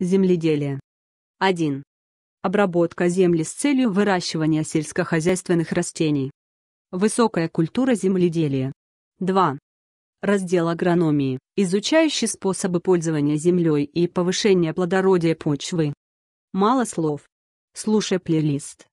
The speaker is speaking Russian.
Земледелие. 1. Обработка земли с целью выращивания сельскохозяйственных растений. Высокая культура земледелия. 2. Раздел агрономии, изучающий способы пользования землей и повышения плодородия почвы. Мало слов. Слушай плейлист.